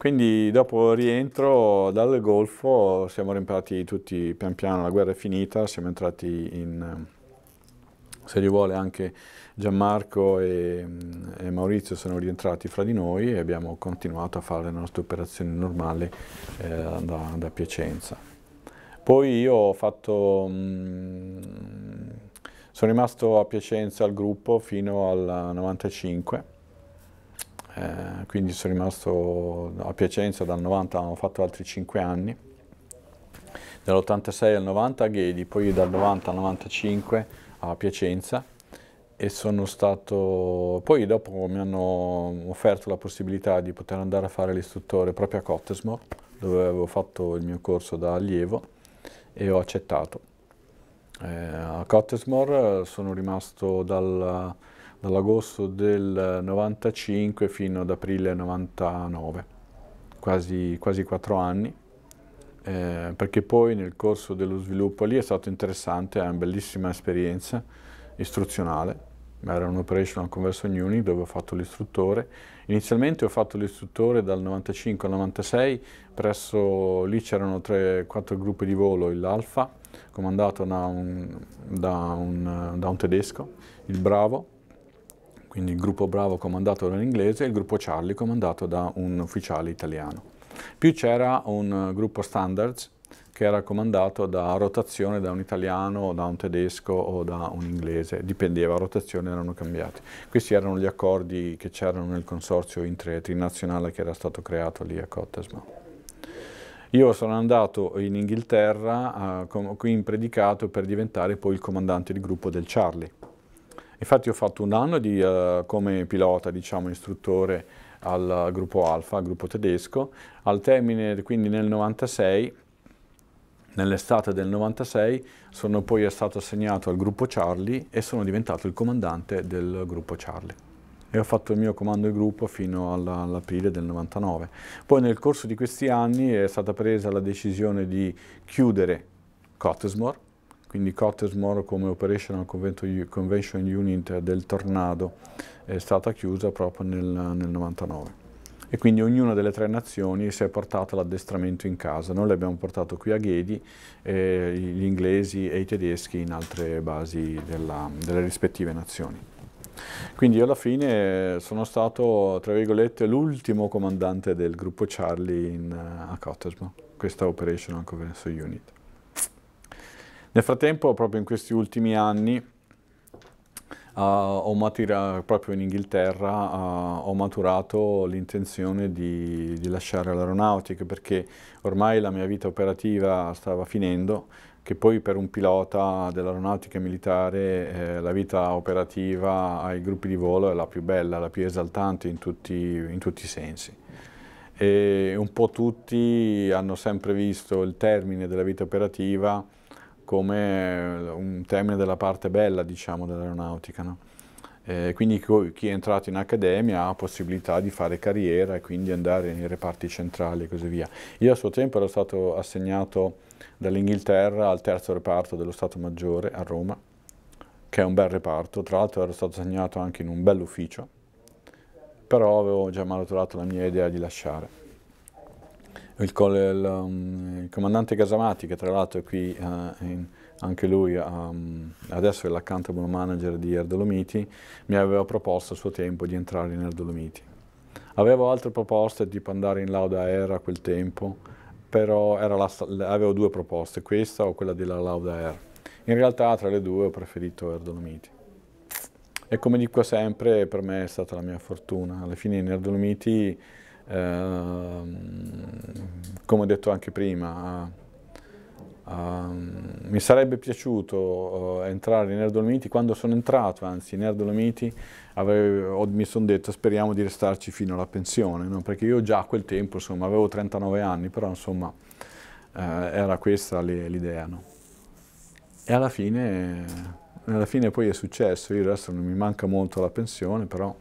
Quindi dopo il rientro dal Golfo siamo rientrati tutti pian piano, la guerra è finita, siamo entrati in, se li vuole anche Gianmarco e, e, Maurizio sono rientrati fra di noi e abbiamo continuato a fare le nostre operazioni normali eh, da, da, Piacenza. Poi io ho fatto, mh, mm, sono rimasto a Piacenza al gruppo fino al 95 eh, quindi sono rimasto a Piacenza dal 90, ho fatto altri 5 anni, dall'86 al 90 a Ghedi, poi dal 90 al 95 a Piacenza e sono stato, poi dopo mi hanno offerto la possibilità di poter andare a fare l'istruttore proprio a Cottesmore, dove avevo fatto il mio corso da allievo e ho accettato. Eh, a Cottesmore sono rimasto dal dall'agosto del 95 fino ad aprile 99, quasi, quasi 4 anni, eh, perché poi nel corso dello sviluppo lì è stato interessante, è una bellissima esperienza istruzionale, era un operational conversion unit dove ho fatto l'istruttore. Inizialmente ho fatto l'istruttore dal 95 al 96, presso lì c'erano 3-4 gruppi di volo, l'Alfa, comandato da un, da, un, da un tedesco, il Bravo, quindi il gruppo Bravo comandato da un inglese e il gruppo Charlie comandato da un ufficiale italiano. Più c'era un eh, gruppo Standards che era comandato da rotazione da un italiano, da un tedesco o da un inglese, dipendeva, rotazione erano cambiati. Questi erano gli accordi che c'erano nel consorzio trinazionale che era stato creato lì a Cottesma. Io sono andato in Inghilterra, uh, in predicato, per diventare poi il comandante di gruppo del Charlie Infatti ho fatto un anno di, uh, come pilota, diciamo, istruttore al gruppo Alfa, al gruppo tedesco. Al termine, quindi nel 96, nell'estate del 96, sono poi stato assegnato al gruppo Charlie e sono diventato il comandante del gruppo Charlie e ho fatto il mio comando di gruppo fino all'aprile del 99. Poi nel corso di questi anni è stata presa la decisione di chiudere Cottesmore quindi Cottesmore come Operational Convention Unit del Tornado è stata chiusa proprio nel, nel 99 e quindi ognuna delle tre nazioni si è portata l'addestramento in casa. Noi l'abbiamo portato qui a Ghedi, eh, gli inglesi e i tedeschi in altre basi della, delle rispettive nazioni. Quindi io alla fine eh, sono stato, tra virgolette, l'ultimo comandante del gruppo Charlie in, eh, a Cottesmo, questa Operational Convention Unit. Nel frattempo, proprio in questi ultimi anni, Uh, matira, proprio in Inghilterra uh, ho maturato l'intenzione di, di, lasciare l'aeronautica perché ormai la mia vita operativa stava finendo, che poi per un pilota dell'aeronautica militare eh, la vita operativa ai gruppi di volo è la più bella, la più esaltante in tutti, in tutti i sensi. E un po' tutti hanno sempre visto il termine della vita operativa come un termine della parte bella, diciamo, dell'aeronautica. No? Eh, quindi chi è entrato in accademia ha possibilità di fare carriera e quindi andare nei reparti centrali e così via. Io a suo tempo ero stato assegnato dall'Inghilterra al terzo reparto dello Stato Maggiore a Roma, che è un bel reparto, tra l'altro ero stato assegnato anche in un bell'ufficio, però avevo già maturato la mia idea di lasciare il, il, um, il comandante Casamati, che tra l'altro è qui eh, in, anche lui um, adesso è l'accountable manager di Erdolomiti, mi aveva proposto a suo tempo di entrare in Erdolomiti. Avevo altre proposte, tipo andare in Lauda Air a quel tempo, però la, avevo due proposte, questa o quella della Lauda Air. In realtà tra le due ho preferito Erdolomiti. E come dico sempre, per me è stata la mia fortuna. Alla fine in Erdolomiti Ehm, come ho detto anche prima, mi sarebbe piaciuto eh, entrare in Air quando sono entrato anzi in Air avevo, mi sono detto speriamo di restarci fino alla pensione, no? perché io già a quel tempo insomma, avevo 39 anni, però insomma eh, era questa l'idea. No? E alla fine, alla fine poi è successo, io adesso non mi manca molto la pensione, però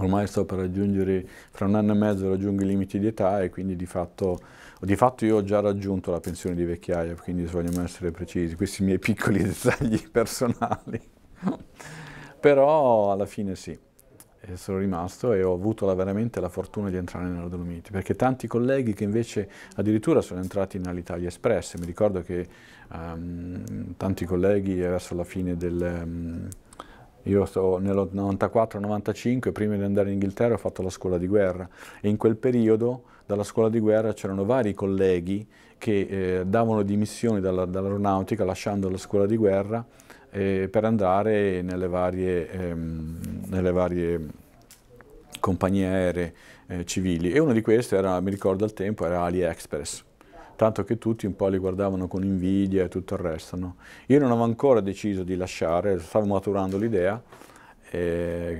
ormai sto per raggiungere, fra un anno e mezzo raggiungo i limiti di età e quindi di fatto, di fatto io ho già raggiunto la pensione di vecchiaia, quindi vogliamo essere precisi, questi miei piccoli dettagli personali. Però alla fine sì, sono rimasto e ho avuto la, veramente la fortuna di entrare nella Dolomiti, perché tanti colleghi che invece addirittura sono entrati in Alitalia Express, mi ricordo che um, tanti colleghi verso la fine del... Um, io so, nel 95 prima di andare in Inghilterra, ho fatto la scuola di guerra e in quel periodo dalla scuola di guerra c'erano vari colleghi che eh, davano dimissioni dalla, dall'aeronautica lasciando la scuola di guerra eh, per andare nelle varie, ehm, nelle varie compagnie aeree eh, civili e una di queste era, mi ricordo al tempo, era AliExpress tanto che tutti un po' li guardavano con invidia e tutto il resto. No? Io non avevo ancora deciso di lasciare, stavo maturando l'idea,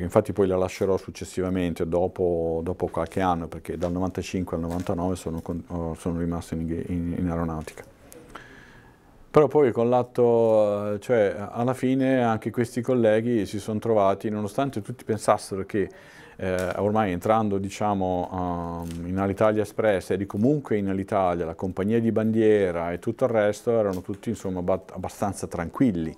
infatti poi la lascerò successivamente, dopo, dopo, qualche anno, perché dal 95 al 99 sono, sono rimasto in, in, in aeronautica. Però poi con l'atto, eh, cioè alla fine anche questi colleghi si sono trovati, nonostante tutti pensassero che eh, ormai entrando diciamo, um, in Alitalia Express eri comunque in Alitalia, la compagnia di bandiera e tutto il resto erano tutti insomma, abbastanza tranquilli.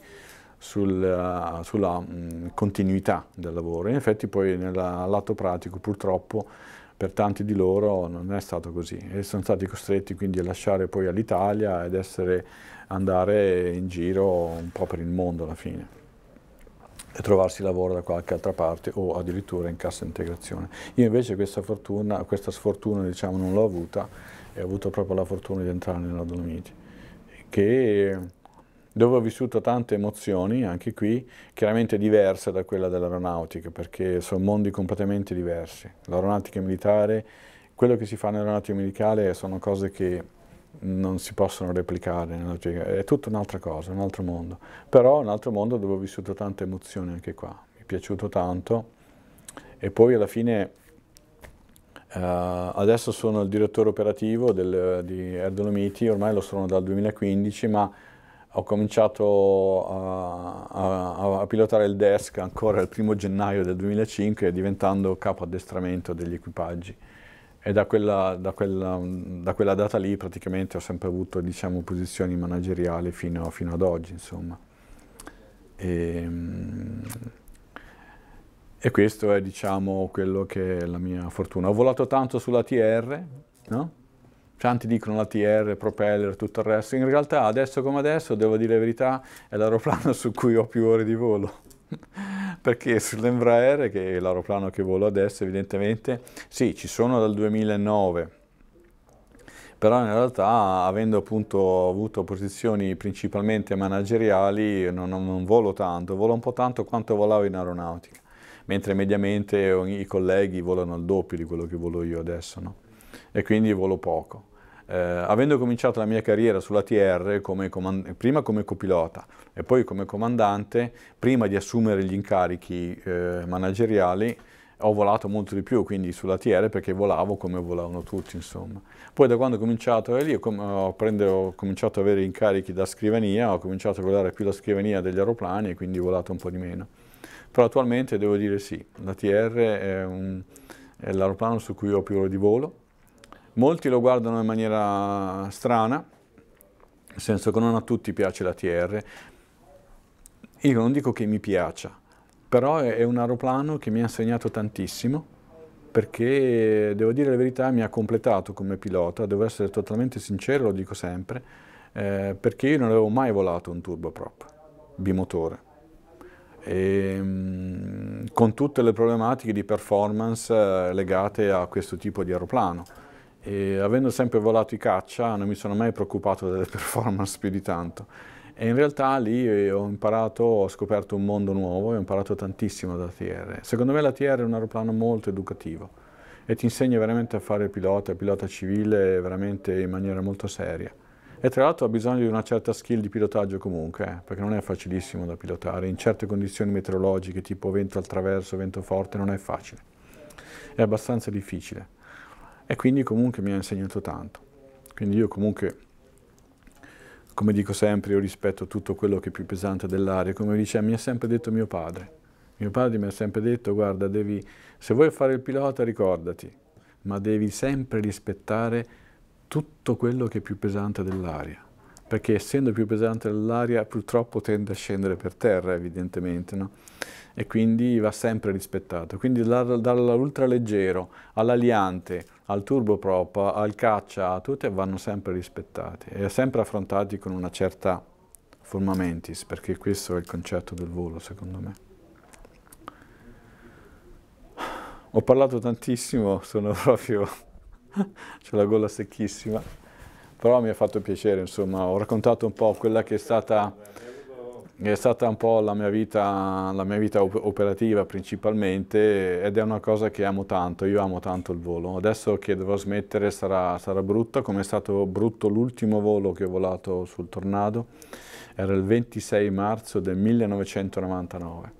Eh, sulla, sulla mm, mh, continuità del lavoro. In effetti poi nel lato pratico purtroppo per tanti di loro non è stato così e sono stati costretti quindi a lasciare poi all'Italia ed essere, andare in giro un po' per il mondo alla fine e trovarsi lavoro da qualche altra parte o addirittura in cassa integrazione. Io invece questa, fortuna, questa sfortuna diciamo, non l'ho avuta e ho avuto proprio la fortuna di entrare nella Dolomiti che dove ho vissuto tante emozioni, anche qui, chiaramente diverse da quella dell'aeronautica, perché sono mondi completamente diversi. L'aeronautica militare, quello che si fa nell'aeronautica militare sono cose che non si possono replicare, è tutta un'altra cosa, un altro mondo. Però un altro mondo dove ho vissuto tante emozioni anche qua, mi è piaciuto tanto e poi alla fine uh, adesso sono il direttore operativo del, di Erdonomiti, ormai lo sono dal 2015, ma ho cominciato a, a, a, pilotare il desk ancora il primo gennaio del 2005 diventando capo addestramento degli equipaggi e da quella, da quella, da quella data lì praticamente ho sempre avuto diciamo, posizioni manageriali fino, fino, ad oggi insomma. E, ehm, e questo è diciamo, quello che è la mia fortuna. Ho volato tanto sulla TR, no? tanti dicono la TR, propeller, tutto il resto, in realtà adesso come adesso, devo dire la verità, è l'aeroplano su cui ho più ore di volo, perché sull'Embraer, che è l'aeroplano che volo adesso evidentemente, sì, ci sono dal 2009, però in realtà avendo appunto avuto posizioni principalmente manageriali non, non, volo tanto, volo un po' tanto quanto volavo in aeronautica, mentre mediamente i colleghi volano il doppio di quello che volo io adesso, no? e quindi volo poco eh, avendo cominciato la mia carriera sulla TR come comand- prima come copilota e poi come comandante, prima di assumere gli incarichi eh, manageriali, ho volato molto di più, quindi sulla TR perché volavo come volavano tutti, insomma. Poi da quando ho cominciato eh, lì, ho, com- ho, prende- ho, cominciato ad avere incarichi da scrivania, ho cominciato a volare più la scrivania degli aeroplani e quindi ho volato un po' di meno. Però attualmente devo dire sì, la TR è, un- è l'aeroplano su cui ho più ore di volo, Molti lo guardano in maniera strana, nel senso che non a tutti piace la TR. Io non dico che mi piaccia, però è un aeroplano che mi ha insegnato tantissimo perché, devo dire la verità, mi ha completato come pilota, devo essere totalmente sincero, lo dico sempre, eh, perché io non avevo mai volato un turboprop bimotore. E, ehm, con tutte le problematiche di performance eh, legate a questo tipo di aeroplano e avendo sempre volato i caccia non mi sono mai preoccupato delle performance più di tanto e in realtà lì eh, ho imparato, ho scoperto un mondo nuovo e ho imparato tantissimo da TR. Secondo me la TR è un aeroplano molto educativo e ti insegna veramente a fare pilota, pilota civile veramente in maniera molto seria. E tra l'altro ha bisogno di una certa skill di pilotaggio comunque, eh, perché non è facilissimo da pilotare, in certe condizioni meteorologiche tipo vento al traverso, vento forte, non è facile, è abbastanza difficile e quindi comunque mi ha insegnato tanto. Quindi io comunque, come dico sempre, io rispetto tutto quello che è più pesante dell'aria, come diceva, mi ha sempre detto mio padre. Mio padre mi ha sempre detto, guarda, devi, se vuoi fare il pilota ricordati, ma devi sempre rispettare tutto quello che è più pesante dell'aria perché essendo più pesante dell'aria, purtroppo tende a scendere per terra evidentemente no? e quindi va sempre rispettato. Quindi dall'ultraleggero all'aliante al turboprop, al caccia, tutte vanno sempre rispettati e sempre affrontati con una certa forma mentis, perché questo è il concetto del volo secondo me. Ho parlato tantissimo, sono proprio... ho la gola secchissima, però mi ha fatto piacere, insomma, ho raccontato un po' quella che è stata è stata un po' la mia vita, la mia vita operativa principalmente ed è una cosa che amo tanto, io amo tanto il volo. Adesso che dovrò smettere sarà, sarà brutta, come è stato brutto l'ultimo volo che ho volato sul Tornado, era il 26 marzo del 1999.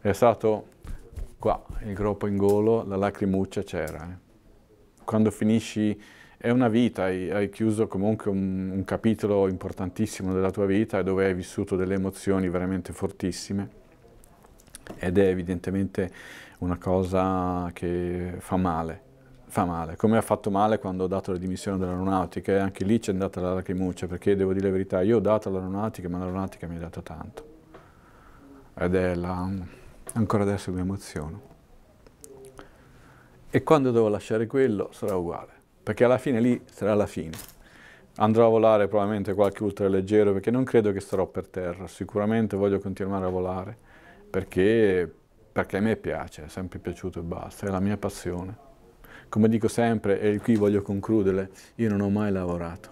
È stato qua, il groppo in golo, la lacrimuccia c'era. Eh. Quando finisci è una vita, hai, hai chiuso comunque un, un, capitolo importantissimo della tua vita dove hai vissuto delle emozioni veramente fortissime ed è evidentemente una cosa che fa male, fa male, come ha fatto male quando ho dato le dimissioni dall'aeronautica e eh, anche lì c'è andata la lacrimuccia perché devo dire la verità, io ho dato l'aeronautica ma l'aeronautica mi ha dato tanto ed è la, ancora adesso mi emoziono e quando devo lasciare quello sarà uguale perché alla fine lì sarà la fine. Andrò a volare probabilmente qualche ultraleggero perché non credo che starò per terra, sicuramente voglio continuare a volare perché, perché a me piace, è sempre piaciuto e basta, è la mia passione. Come dico sempre, e qui voglio concludere, io non ho mai lavorato,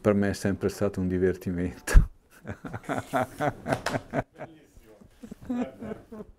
per me è sempre stato un divertimento. Bellissimo.